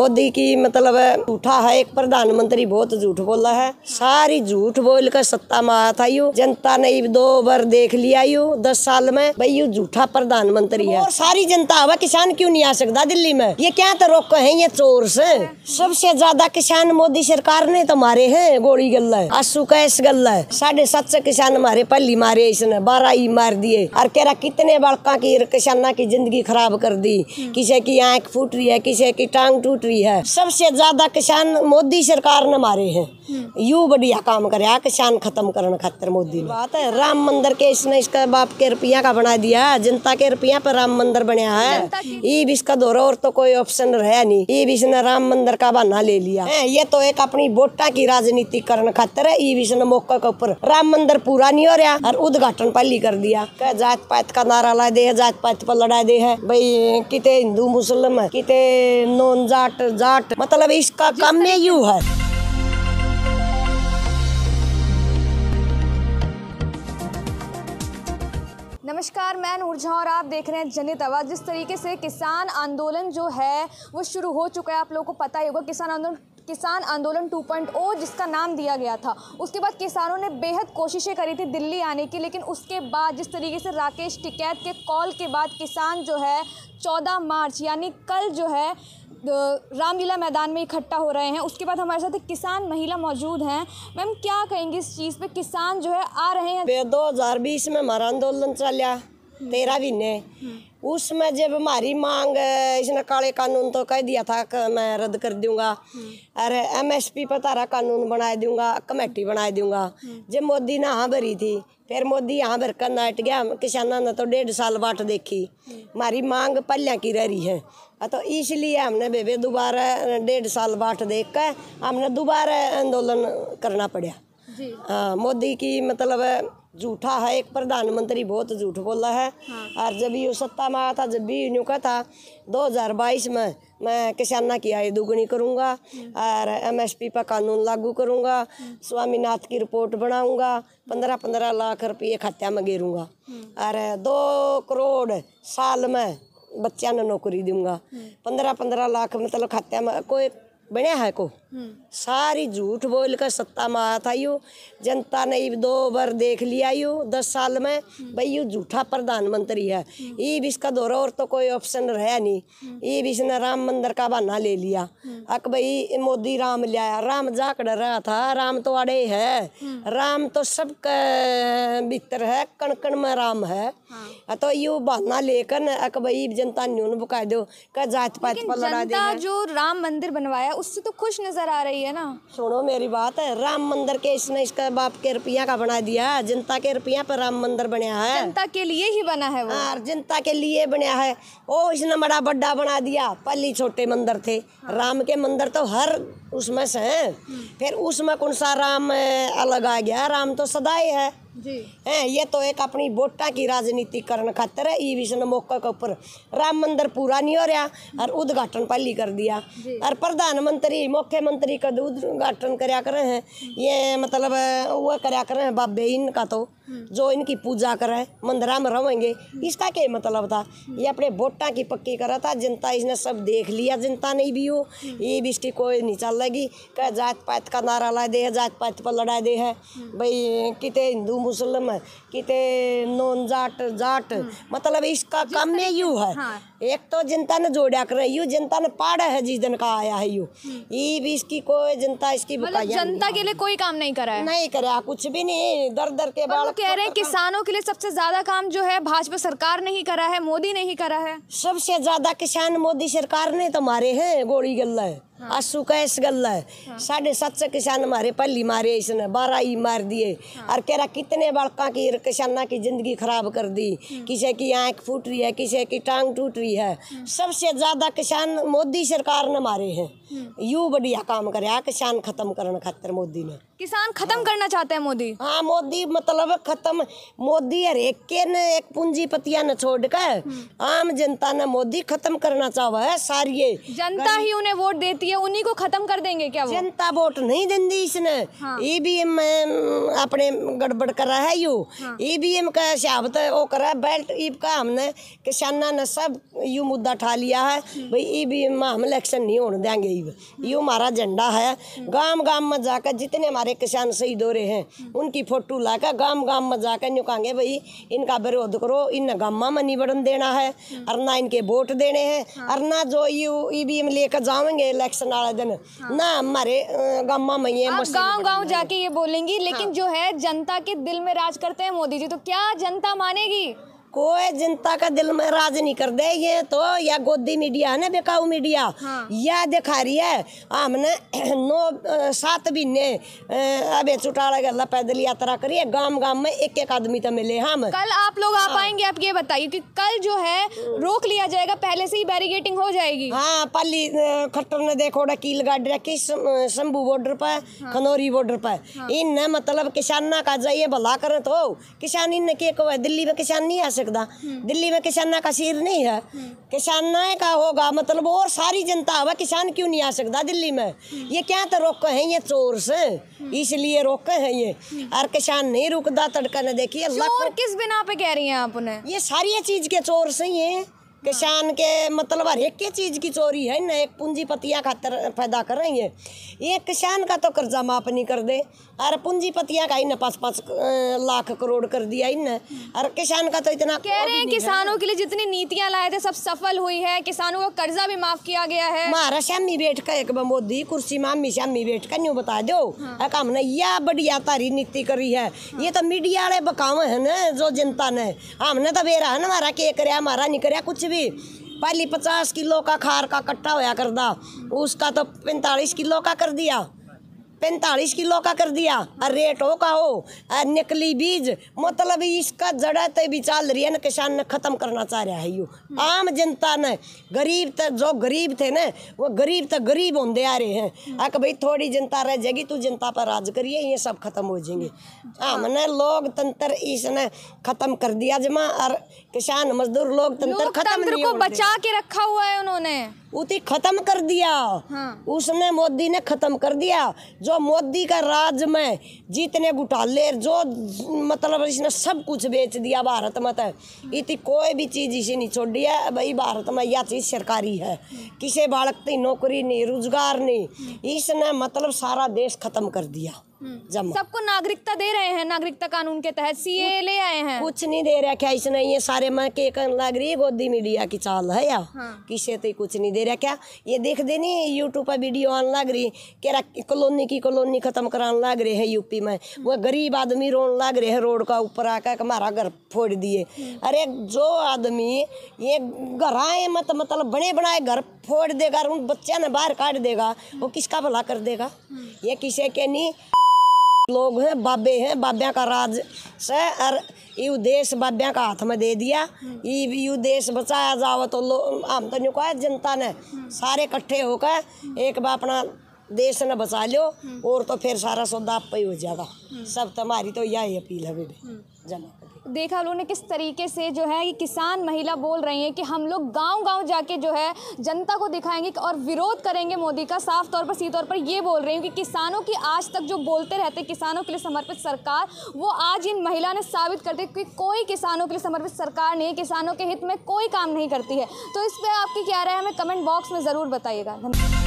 मोदी की मतलब झूठा है एक प्रधानमंत्री बहुत झूठ बोला है सारी झूठ बोल कर सत्ता में आया था यू जनता ने दो बार देख लिया यू दस साल में भाई यू झूठा प्रधानमंत्री है सारी जनता हुआ किसान क्यों नहीं आ सकता दिल्ली में ये क्या तो रोक है ये चोर से सबसे ज्यादा किसान मोदी सरकार ने तो मारे है गोली गल्ला है आंसू कैश गल है साढ़े सात सौ किसान मारे पहली मारे इसने बारह ही मार दिए और कह रहा कितने बड़का की किसाना की जिंदगी खराब कर दी किसी की आंख फूट रही है किसी की टांग टूट हुई है सबसे ज्यादा किसान मोदी सरकार ने मारे हैं यू बढ़िया काम कराया किसान खत्म करने खातर मोदी ने बात है राम मंदिर के इसने इसका बाप के रुपया का बना दिया जनता के रुपया पर राम मंदिर बनाया है ये भी इसका दौरा और तो कोई ऑप्शन रहा नहीं ये भी इसने राम मंदिर का बहाना ले लिया है ये तो एक अपनी वोटा की राजनीति करने खातर है ये भी इसने मौका के ऊपर राम मंदिर पूरा नहीं हो रहा और उद्घाटन पहली कर दिया जात पात का नारा ला दे जात पात पर लड़ा दे है भाई कितने हिंदू मुस्लिम कितने नॉन जाट जाट जाट मतलब इसका काम में यू है नमस्कार मैं नूर झा और आप देख रहे हैं जनित आवाज़ जिस तरीके से किसान आंदोलन जो है वो शुरू हो चुका है आप लोगों को पता ही होगा किसान आंदोलन किसान आंदोलन 2.0 जिसका नाम दिया गया था उसके बाद किसानों ने बेहद कोशिशें करी थी दिल्ली आने की लेकिन उसके बाद जिस तरीके से राकेश टिकैत के कॉल के बाद किसान जो है 14 मार्च यानी कल जो है रामलीला मैदान में इकट्ठा हो रहे हैं उसके बाद हमारे साथ एक किसान महिला मौजूद हैं मैम क्या कहेंगे इस चीज़ पे किसान जो है आ रहे हैं दो हजार बीस में हमारा आंदोलन चला तेरह महीने उसमें जब हमारी मांग इसने काले कानून तो कह दिया था कि मैं रद्द कर दूंगा अरे एमएसपी पर तारा कानून बना दूंगा कमेटी बना दूंगा जब मोदी ने हाँ भरी थी फिर मोदी यहाँ भर कर नट गया किसानों ने तो डेढ़ साल बाट देखी हमारी मांग पहले की रह रही है तो इसलिए हमने बेबे दोबारा डेढ़ साल बाट देख कर हमने दोबारा आंदोलन करना पड़ा मोदी की मतलब झूठा है एक प्रधानमंत्री बहुत झूठ बोला है हाँ। और जब यू सत्ता में आया था जब भी यू का था 2022 में मैं किसाना की आय दुगनी करूँगा और एमएसपी पर कानून लागू करूँगा स्वामीनाथ की रिपोर्ट बनाऊँगा पंद्रह पंद्रह लाख रुपये खत्या में गेरूँगा और दो करोड़ साल में बच्चा ने नौकरी दूंगा पंद्रह पंद्रह लाख मतलब खात्या में कोई बनया है को सारी झूठ बोल कर सत्ता में आया था यू जनता ने दो बार देख लिया यू दस साल में भाई यू झूठा प्रधानमंत्री है ये भी इसका दौरा और तो कोई ऑप्शन रहा नहीं ये भी इसने राम मंदिर का बहाना ले लिया अक भाई मोदी राम ले आया राम जाकड़ रहा था राम तो अड़े है राम तो सब भीतर है कण कण में राम है हाँ। तो यू बहाना लेकर अक भाई जनता न्यून बुका दो जात पात पर लड़ा दे जो राम मंदिर बनवाया उससे तो खुश नजर नजर आ रही है ना सुनो मेरी बात है राम मंदिर के इसने इसका बाप के रुपया का बना दिया है जनता के रुपया पर राम मंदिर बनाया है जनता के लिए ही बना है वो हाँ, जनता के लिए बनाया है ओ इसने बड़ा बड्डा बना दिया पहली छोटे मंदिर थे राम के मंदिर तो हर उसमें से हैं फिर उसमें कौन सा राम अलग आ गया राम तो ही है हैं ये तो एक अपनी वोटा की राजनीति करने खातर है ई विषय मौके के ऊपर राम मंदिर पूरा नहीं हो रहा और उद्घाटन पहली कर दिया और प्रधानमंत्री मुख्यमंत्री का उद्घाटन कराया करें हैं ये मतलब वो कराया करें हैं बाबे इनका तो जो इनकी पूजा करे मंदिरा में रहेंगे इसका क्या मतलब था ये अपने वोटा की पक्की करा था जनता इसने सब देख लिया जनता नहीं भी हो ये भी इसकी कोई नहीं चल लगी कह जात पात का नारा ला दे है जात पात पर लड़ाई दे है भाई कितने हिंदू मुस्लिम कितने नॉन जाट जाट मतलब इसका काम में यू है हाँ। एक तो जनता ने जोड़ा कर यू जनता ने पाड़ा है जिस दिन का आया है यू ये हम्म। भी इसकी कोई जनता इसकी मतलब जनता के लिए कोई काम नहीं करा है नहीं करा कुछ भी नहीं दर दर के बाल कह रहे हैं किसानों के लिए सबसे ज्यादा काम जो है भाजपा सरकार ने ही करा है मोदी ने ही करा है सबसे ज्यादा किसान मोदी सरकार ने तो मारे है गोली गल्ला है हाँ। आसू का इस गल है हाँ। साढ़े सत सौ किसान मारे पहली मारे इसने बारह ही मार दिए हाँ। और केरा कितने बड़का की किसाना की जिंदगी खराब कर दी किसी की आंख फूट रही है किसी की टांग टूट रही है सबसे ज्यादा किसान मोदी सरकार ने मारे हैं यू बढ़िया काम करे किसान खत्म करने खातर मोदी ने किसान खत्म करना चाहते हैं मोदी हाँ मोदी मतलब खत्म मोदी हर एक के ने एक पूंजीपतिया ने छोड़ कर आम जनता ने मोदी खत्म करना चाहवा है सारी जनता ही उन्हें वोट देती होती है उन्हीं को खत्म कर देंगे क्या जनता वोट नहीं देंदी इसने ईवीएम हाँ। e अपने गड़बड़ कर रहा है यू ईवीएम हाँ। e का हिसाब तो वो करा है बेल्ट ईब का हमने किसाना ने सब यू मुद्दा उठा लिया है भाई ईवीएम e में हम इलेक्शन नहीं होने देंगे ईब यू हमारा झंडा है गांव गांव में जाकर जितने हमारे किसान शहीद हो रहे हैं उनकी फोटो लाकर गांव गांव में जाकर यूँ भाई इनका विरोध करो इन गामा में निवड़न देना है और ना इनके वोट देने हैं और हाँ। ना जो यू ईवीएम लेकर जाएंगे इलेक्शन इलेक्शन वाले दिन ना हाँ। हमारे गम्मा में गांव गांव जाके ये बोलेंगी लेकिन हाँ। जो है जनता के दिल में राज करते हैं मोदी जी तो क्या जनता मानेगी कोई जनता का दिल में राज नहीं कर दे ये तो या गोदी मीडिया है ना बेकाऊ मीडिया हाँ। यह दिखा रही है हमने नौ सात महीने अबे चुटाला गल पैदल यात्रा करिए गांव गांव में एक एक आदमी तो मिले हम कल आप लोग आ हाँ। पाएंगे आप ये बताइए कि कल जो है हम्म। रोक लिया जाएगा पहले से ही बैरिगेटिंग हो जाएगी हाँ पाली खट्टर ने देखो डकील गाड़ी रखी शंभू बॉर्डर पर हाँ। खनौरी बॉर्डर पर हाँ। इन मतलब किसान ना का जाइए भला करे तो किसान इन के दिल्ली में किसान नहीं आ सकते सकता हम्म। दिल्ली में किसाना का सिर नहीं है हम्म। किसाना का होगा मतलब और सारी जनता हुआ किसान क्यों नहीं आ सकता दिल्ली में हम्म। ये क्या तो रोके हैं ये चोर से इसलिए रोके हैं ये और किसान नहीं रुकता तड़का ने देखिए अल्लाह किस बिना पे कह रही हैं आप उन्हें ये सारी चीज के चोर से ही है किसान के मतलब हर एक चीज की चोरी है ना एक पूंजीपतिया खातर पैदा कर रही है ये किसान का तो कर्जा माफ नहीं कर दे और पूंजीपतिया का इन पाँच पाँच लाख करोड़ कर दिया इन और किसान का तो इतना कह रहे हैं किसानों के लिए जितनी नीतियाँ लाए थे सब सफल हुई है किसानों का कर्जा भी माफ किया गया है मारा श्यामी बैठ कर एक मोदी कुर्सी मामी श्यामी बैठ कर न्यू बता दो काम नहीं यह बढ़िया तारी नीति करी है हाँ। ये तो मीडिया वाले बकाव है न जो जनता ने हमने तो बेरा है ना हमारा के कर हमारा नहीं कर कुछ भी पहली पचास किलो का खार का कट्टा होया कर दा उसका तो पैंतालीस किलो का कर दिया पैंतालीस किलो का कर दिया और रेट हो का हो निकली बीज मतलब इसका जड़ा तो भी चाल रही है ना किसान ने खत्म करना चाह रहा है यू आम जनता ने गरीब तो जो गरीब थे ना वो गरीब तो गरीब होंगे आ रहे हैं अक भाई थोड़ी जनता रह जाएगी तू जनता पर राज करिए ये सब खत्म हो जाएंगे हमने लोकतंत्र इसने खत्म कर दिया जमा और किसान मजदूर लोकतंत्र खत्म को बचा के रखा हुआ है उन्होंने उसे खत्म कर दिया हाँ। उसने मोदी ने खत्म कर दिया जो मोदी का राज में जितने घुटाले जो मतलब इसने सब कुछ बेच दिया भारत में तो, इतनी कोई भी चीज इसे नहीं छोड़ी है भाई भारत में यह चीज सरकारी है किसी बालक की नौकरी नहीं रोजगार नहीं इसने मतलब सारा देश खत्म कर दिया हम्म। सबको नागरिकता दे रहे हैं नागरिकता कानून के तहत सीए ले आए हैं कुछ नहीं दे क्या इसने ये सारे मैं के लग रही गोदी मीडिया की चाल है या हाँ। किसे तो कुछ नहीं दे रहा क्या ये देख देनी यूट्यूब पर वीडियो आने लग रही केरा कॉलोनी की कॉलोनी खत्म कराने लग रहे हैं यूपी में वो गरीब आदमी रोन लग रहे हैं रोड का ऊपर आकर हमारा घर फोड़ दिए हम्म। अरे जो आदमी ये घर आए मत मतलब बने बनाए घर फोड़ देगा उन बच्चा ने बाहर काट देगा वो किसका भला कर देगा हम्म। ये किसे के नहीं लोग हैं बाबे हैं बाब्या का राज से और यू देश बाब्या का हाथ में दे दिया हम्म। यू देश बचाया जाओ तो लोग हम तो कहा जनता ने हम्म। सारे इकट्ठे होकर हम्म। एक बार अपना देश ने बचा लो और तो फिर सारा सौदा आप ही हो जाएगा सब तुम्हारी तो यही अपील है बेबी जमा देखा लोगों ने किस तरीके से जो है कि किसान महिला बोल रही हैं कि हम लोग गांव गांव जाके जो है जनता को दिखाएंगे और विरोध करेंगे मोदी का साफ तौर पर सीधे तौर पर ये बोल रही हूँ कि किसानों की आज तक जो बोलते रहते किसानों के लिए समर्पित सरकार वो आज इन महिला ने साबित कर दी कि कोई किसानों के लिए समर्पित सरकार नहीं है किसानों के हित में कोई काम नहीं करती है तो इस पर आपकी क्या राय हमें कमेंट बॉक्स में ज़रूर बताइएगा धन्यवाद